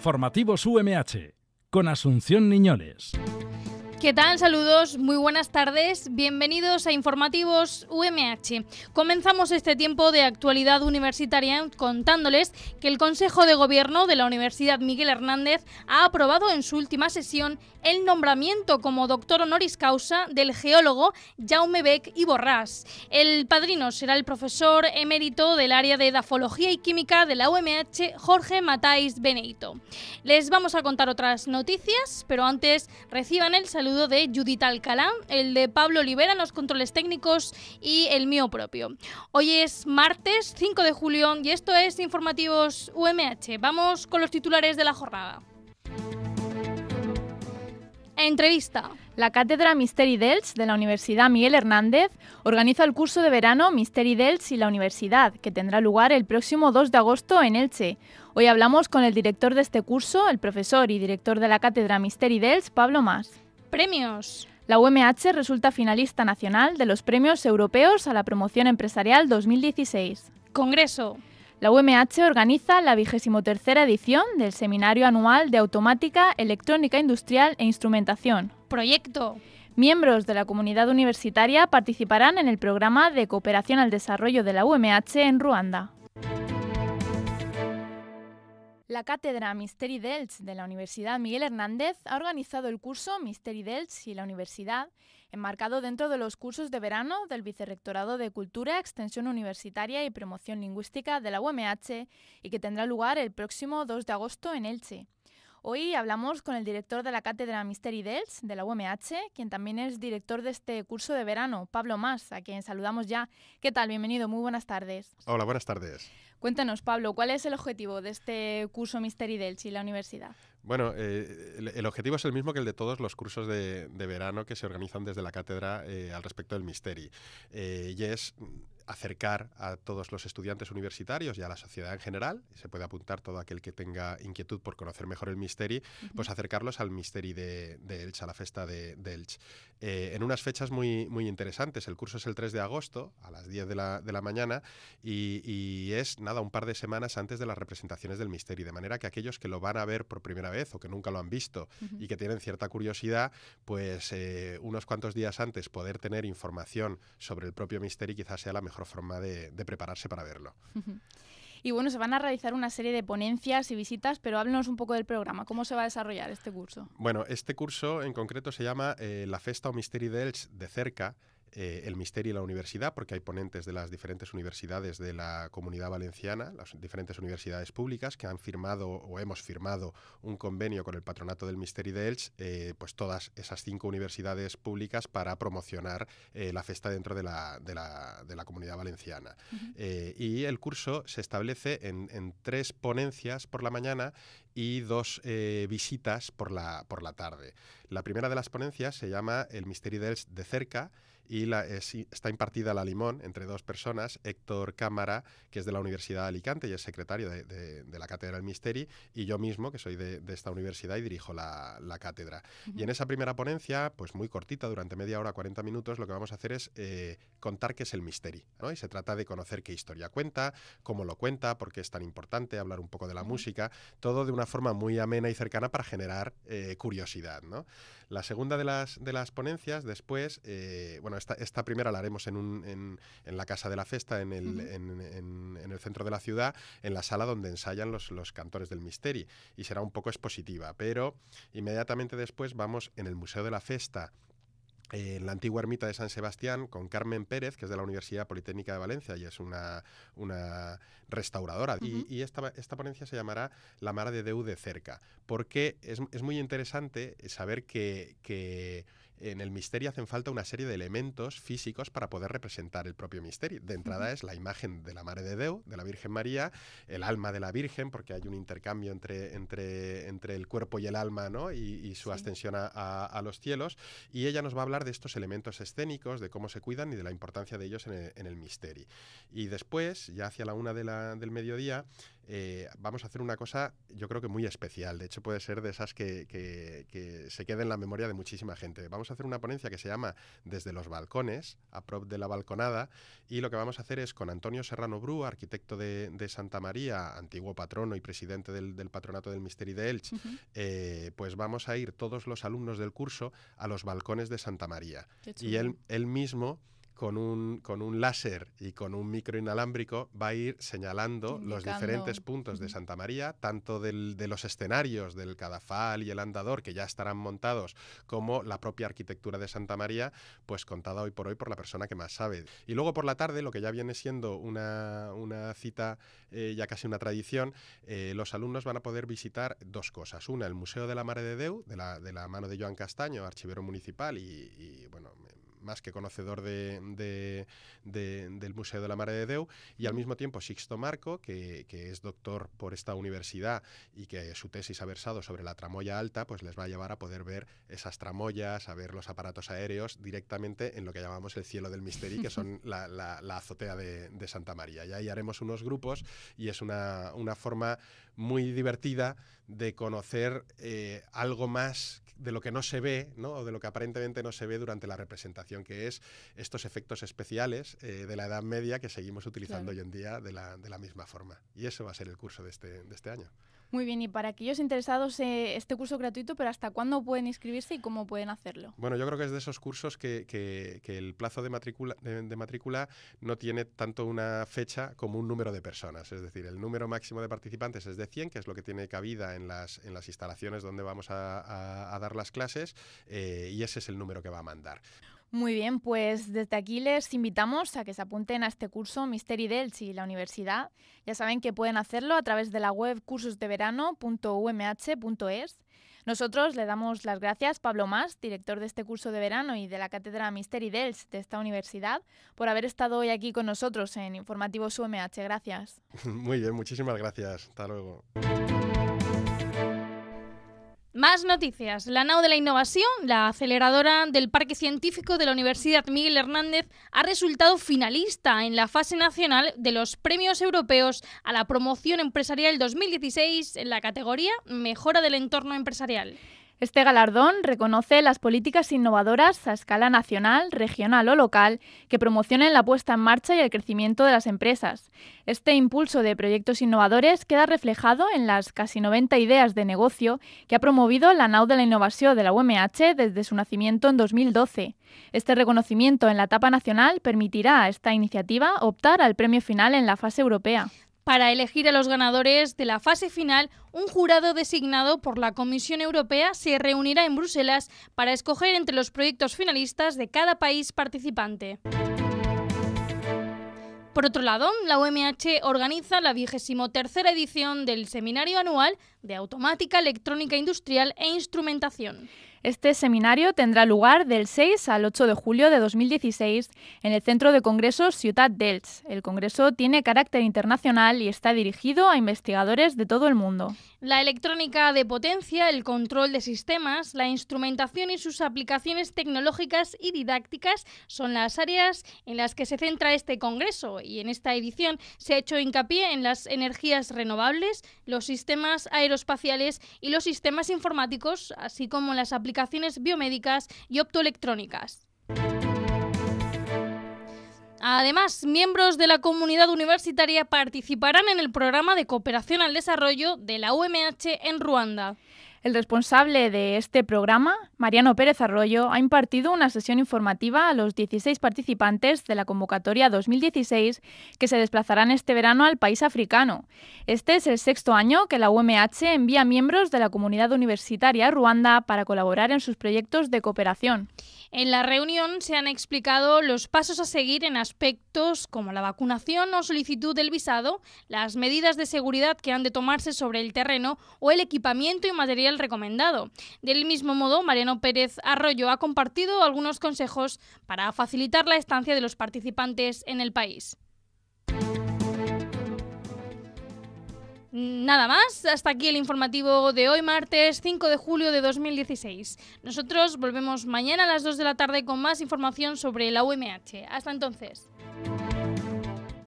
Informativos UMH con Asunción Niñoles. ¿Qué tal? Saludos, muy buenas tardes. Bienvenidos a Informativos UMH. Comenzamos este tiempo de actualidad universitaria contándoles que el Consejo de Gobierno de la Universidad Miguel Hernández ha aprobado en su última sesión el nombramiento como doctor honoris causa del geólogo Jaume Beck y Borrás. El padrino será el profesor emérito del área de Edafología y Química de la UMH, Jorge Matáis Beneito. Les vamos a contar otras noticias, pero antes reciban el saludo de Judith Alcalá, el de Pablo Olivera los controles técnicos y el mío propio. Hoy es martes 5 de julio y esto es Informativos UMH. Vamos con los titulares de la jornada. Entrevista. La Cátedra Misteri Dels de la Universidad Miguel Hernández organiza el curso de verano Misteri Dels y la Universidad, que tendrá lugar el próximo 2 de agosto en Elche. Hoy hablamos con el director de este curso, el profesor y director de la Cátedra Misteri Dels, Pablo Mas. Premios. La UMH resulta finalista nacional de los Premios Europeos a la Promoción Empresarial 2016. Congreso. La UMH organiza la 23 edición del Seminario Anual de Automática, Electrónica Industrial e Instrumentación. Proyecto. Miembros de la comunidad universitaria participarán en el programa de cooperación al desarrollo de la UMH en Ruanda. La cátedra Misteri Delts de la Universidad Miguel Hernández ha organizado el curso Misteri d'Elx y la Universidad, enmarcado dentro de los cursos de verano del Vicerrectorado de Cultura, Extensión Universitaria y Promoción Lingüística de la UMH y que tendrá lugar el próximo 2 de agosto en Elche. Hoy hablamos con el director de la Cátedra Misteri dels de la UMH, quien también es director de este curso de verano, Pablo Más, a quien saludamos ya. ¿Qué tal? Bienvenido, muy buenas tardes. Hola, buenas tardes. Cuéntanos, Pablo, ¿cuál es el objetivo de este curso Misteri dels y la universidad? Bueno, eh, el, objetivo es el mismo que el de todos los cursos de, verano que se organizan desde la cátedra eh, al respecto del Misteri. Eh, y es acercar a todos los estudiantes universitarios y a la sociedad en general, se puede apuntar todo aquel que tenga inquietud por conocer mejor el Misteri, pues acercarlos al Misteri de, de, Elche, a la festa de, de Elche. Eh, en unas fechas muy, muy interesantes, el curso es el 3 de agosto, a las 10 de la, de la mañana, y, y, es, nada, un par de semanas antes de las representaciones del Misteri, de manera que aquellos que lo van a ver por primera vez o que nunca lo han visto y que tienen cierta curiosidad, pues eh, unos cuantos días antes poder tener información sobre el propio Misteri quizás sea la mejor forma de, prepararse para verlo. Y bueno, se van a realizar una serie de ponencias y visitas, pero háblenos un poco del programa. ¿Cómo se va a desarrollar este curso? Bueno, este curso en concreto se llama eh, La Festa o Mystery dels de cerca eh, el misterio y la universidad, porque hay ponentes de las diferentes universidades de la comunidad valenciana, las diferentes universidades públicas, que han firmado o hemos firmado un convenio con el patronato del misterio de eh, pues todas esas cinco universidades públicas para promocionar eh, la festa dentro de la, comunidad valenciana. y el curso se establece en, tres ponencias por la mañana y dos visitas por la, tarde. La primera de las ponencias se llama El misterio de de cerca, y la, eh, está impartida la Limón entre dos personas, Héctor Cámara, que es de la Universidad de Alicante y es secretario de, la Cátedra del Misteri, y yo mismo, que soy de, esta universidad y dirijo la, la cátedra. Y en esa primera ponencia, pues muy cortita, durante media hora, 40 minutos, lo que vamos a hacer es eh, contar qué es el Misteri, ¿no? Y se trata de conocer qué historia cuenta, cómo lo cuenta, por qué es tan importante, hablar un poco de la música, todo de una forma muy amena y cercana para generar eh, curiosidad, ¿no? La segunda de las, de las ponencias, después, esta, primera la haremos en, la Casa de la Festa, en el, centro de la ciudad, en la sala donde ensayan los, cantores del Misteri, y será un poco expositiva, pero inmediatamente después vamos en el Museo de la Festa, en la antigua ermita de San Sebastián con Carmen Pérez, que es de la Universidad Politécnica de Valencia y es una, restauradora. Y, esta, ponencia se llamará La Mara de Deu de Cerca, porque es, muy interesante saber que en el misterio hacen falta una serie de elementos físicos para poder representar el propio misterio. De entrada es la imagen de la Madre de Deu, de la Virgen María, el alma de la Virgen, porque hay un intercambio entre, entre, entre el cuerpo y el alma, ¿no? Y, su ascensión a, los cielos. Y ella nos va a hablar de estos elementos escénicos, de cómo se cuidan y de la importancia de ellos en el, misterio. Y después, ya hacia la una del mediodía, eh, vamos a hacer una cosa yo creo que muy especial. De hecho, puede ser de esas que, se quede en la memoria de muchísima gente. Vamos a hacer una ponencia que se llama Desde los balcones, a prop de la balconada, y lo que vamos a hacer es con Antonio Serrano Bru, arquitecto de, Santa María, antiguo patrono y presidente del, Patronato del Misteri de Elche, eh, pues vamos a ir todos los alumnos del curso a los balcones de Santa María. Y él mismo con un, con un láser y con un micro inalámbrico va a ir señalando los diferentes puntos de Santa María, tanto del, de los escenarios del cadafal y el andador que ya estarán montados, como la propia arquitectura de Santa María, pues contada hoy por hoy por la persona que más sabe. Y luego por la tarde, lo que ya viene siendo una, una cita, eh, ya casi una tradición, eh, los alumnos van a poder visitar dos cosas. Una, el Museo de la Mare de Deu, de la, de la mano de Joan Castaño, archivero municipal y bueno, más que conocedor del Museo de la Mare de Deu, y al mismo tiempo Sixto Marco, que, es doctor por esta universidad y que su tesis ha versado sobre la tramoya alta, pues les va a llevar a poder ver esas tramoyas, a ver los aparatos aéreos directamente en lo que llamamos el cielo del misterio, que son la, azotea de, Santa María. Y ahí haremos unos grupos y es una, forma muy divertida de conocer eh, algo más de lo que no se ve, o de lo que aparentemente no se ve durante la representación que es estos efectos especiales eh, de la Edad Media que seguimos utilizando hoy en día de la, misma forma. Y eso va a ser el curso de este, de este año. Muy bien, y para aquellos interesados, eh, este curso gratuito, pero ¿hasta cuándo pueden inscribirse y cómo pueden hacerlo? Bueno, yo creo que es de esos cursos que, el plazo de matrícula, de, matrícula no tiene tanto una fecha como un número de personas. Es decir, el número máximo de participantes es de 100, que es lo que tiene cabida en las, en las instalaciones donde vamos a, dar las clases, eh, y ese es el número que va a mandar. Muy bien, pues desde aquí les invitamos a que se apunten a este curso Misteri dels y la universidad. Ya saben que pueden hacerlo a través de la web cursosdeverano.umh.es. Nosotros le damos las gracias, Pablo Más, director de este curso de verano y de la cátedra Misteri Dels de esta universidad, por haber estado hoy aquí con nosotros en Informativos UMH. Gracias. Muy bien, muchísimas gracias. Hasta luego. Más noticias. La NAO de la Innovación, la aceleradora del Parque Científico de la Universidad Miguel Hernández, ha resultado finalista en la fase nacional de los Premios Europeos a la Promoción Empresarial 2016 en la categoría Mejora del Entorno Empresarial. Este galardón reconoce las políticas innovadoras a escala nacional, regional o local que promocionen la puesta en marcha y el crecimiento de las empresas. Este impulso de proyectos innovadores queda reflejado en las casi 90 ideas de negocio que ha promovido la NAU de la Innovación de la UMH desde su nacimiento en 2012. Este reconocimiento en la etapa nacional permitirá a esta iniciativa optar al premio final en la fase europea. Para elegir a los ganadores de la fase final, un jurado designado por la Comisión Europea se reunirá en Bruselas para escoger entre los proyectos finalistas de cada país participante. Por otro lado, la UMH organiza la vigésimo tercera edición del Seminario Anual de Automática Electrónica Industrial e Instrumentación. Este seminario tendrá lugar del 6 al 8 de julio de 2016 en el Centro de Congresos Ciudad dels. El congreso tiene carácter internacional y está dirigido a investigadores de todo el mundo. La electrónica de potencia, el control de sistemas, la instrumentación y sus aplicaciones tecnológicas y didácticas son las áreas en las que se centra este congreso y en esta edición se ha hecho hincapié en las energías renovables, los sistemas aeroespaciales y los sistemas informáticos, así como las aplicaciones aplicaciones biomédicas y optoelectrónicas. Además, miembros de la comunidad universitaria participarán en el programa de cooperación al desarrollo de la UMH en Ruanda. El responsable de este programa, Mariano Pérez Arroyo, ha impartido una sesión informativa a los 16 participantes de la convocatoria 2016 que se desplazarán este verano al país africano. Este es el sexto año que la UMH envía miembros de la comunidad universitaria a Ruanda para colaborar en sus proyectos de cooperación. En la reunión se han explicado los pasos a seguir en aspectos como la vacunación o solicitud del visado, las medidas de seguridad que han de tomarse sobre el terreno o el equipamiento y material el recomendado. Del mismo modo, Mariano Pérez Arroyo ha compartido algunos consejos para facilitar la estancia de los participantes en el país. Nada más, hasta aquí el informativo de hoy, martes 5 de julio de 2016. Nosotros volvemos mañana a las 2 de la tarde con más información sobre la UMH. Hasta entonces.